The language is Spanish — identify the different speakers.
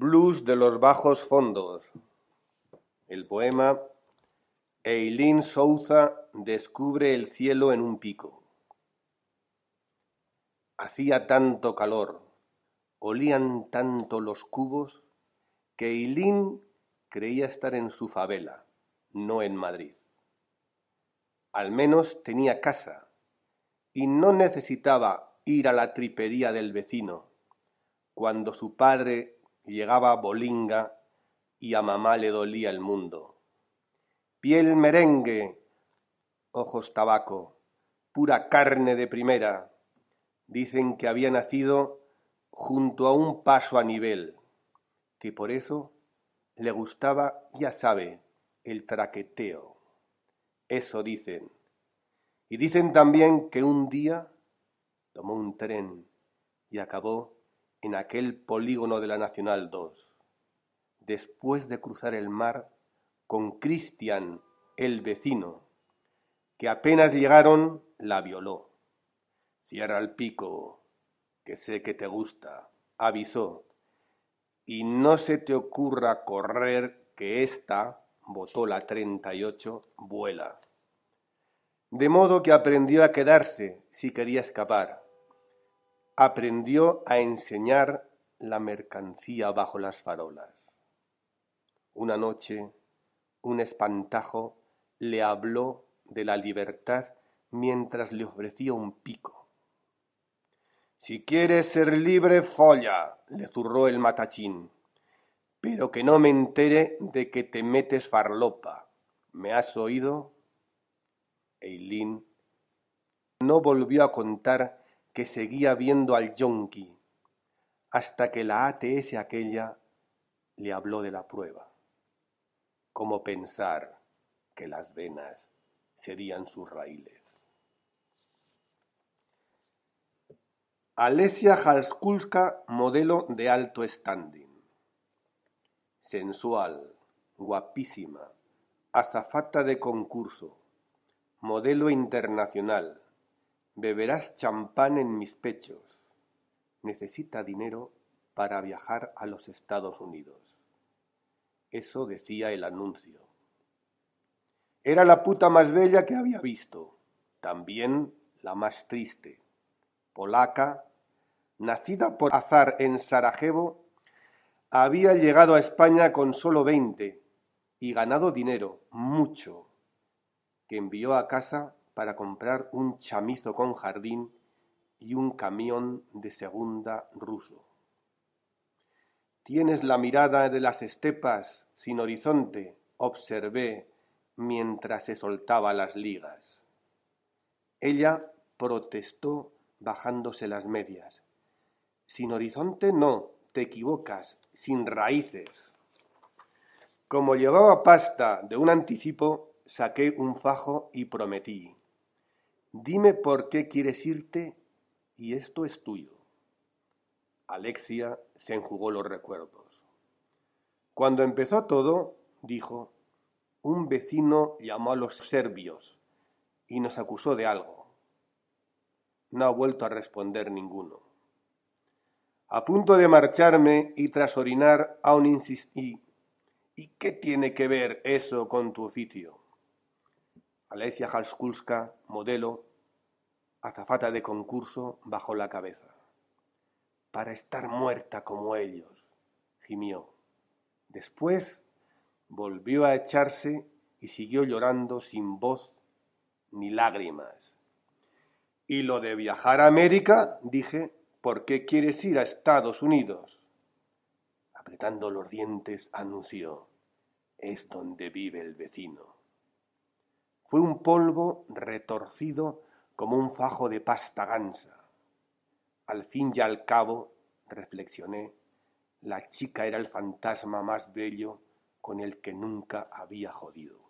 Speaker 1: Blues de los Bajos Fondos. El poema Eileen Souza descubre el cielo en un pico. Hacía tanto calor, olían tanto los cubos, que Eileen creía estar en su favela, no en Madrid. Al menos tenía casa y no necesitaba ir a la tripería del vecino cuando su padre llegaba Bolinga y a mamá le dolía el mundo. Piel merengue, ojos tabaco, pura carne de primera. Dicen que había nacido junto a un paso a nivel, que por eso le gustaba, ya sabe, el traqueteo. Eso dicen. Y dicen también que un día tomó un tren y acabó en aquel polígono de la Nacional 2, después de cruzar el mar con Cristian, el vecino, que apenas llegaron la violó. Cierra el pico, que sé que te gusta, avisó, y no se te ocurra correr que esta, votó la 38, vuela. De modo que aprendió a quedarse si quería escapar aprendió a enseñar la mercancía bajo las farolas. Una noche, un espantajo le habló de la libertad mientras le ofrecía un pico. Si quieres ser libre, folla, le zurró el matachín, pero que no me entere de que te metes farlopa. ¿Me has oído? Eileen no volvió a contar que seguía viendo al yonki hasta que la ATS aquella le habló de la prueba. como pensar que las venas serían sus raíles? Alesia Halskulska, modelo de alto standing. Sensual, guapísima, azafata de concurso, modelo internacional Beberás champán en mis pechos. Necesita dinero para viajar a los Estados Unidos. Eso decía el anuncio. Era la puta más bella que había visto, también la más triste. Polaca, nacida por azar en Sarajevo, había llegado a España con solo 20 y ganado dinero, mucho, que envió a casa para comprar un chamizo con jardín y un camión de segunda ruso. Tienes la mirada de las estepas sin horizonte, observé mientras se soltaba las ligas. Ella protestó bajándose las medias. Sin horizonte no, te equivocas, sin raíces. Como llevaba pasta de un anticipo, saqué un fajo y prometí. Dime por qué quieres irte y esto es tuyo. Alexia se enjugó los recuerdos. Cuando empezó todo, dijo, un vecino llamó a los serbios y nos acusó de algo. No ha vuelto a responder ninguno. A punto de marcharme y tras orinar aún insistí. ¿Y qué tiene que ver eso con tu oficio? Alessia Halskulska, modelo, azafata de concurso, bajó la cabeza. Para estar muerta como ellos, gimió. Después volvió a echarse y siguió llorando sin voz ni lágrimas. Y lo de viajar a América, dije, ¿por qué quieres ir a Estados Unidos? Apretando los dientes, anunció, es donde vive el vecino. Fue un polvo retorcido como un fajo de pasta gansa. Al fin y al cabo, reflexioné, la chica era el fantasma más bello con el que nunca había jodido.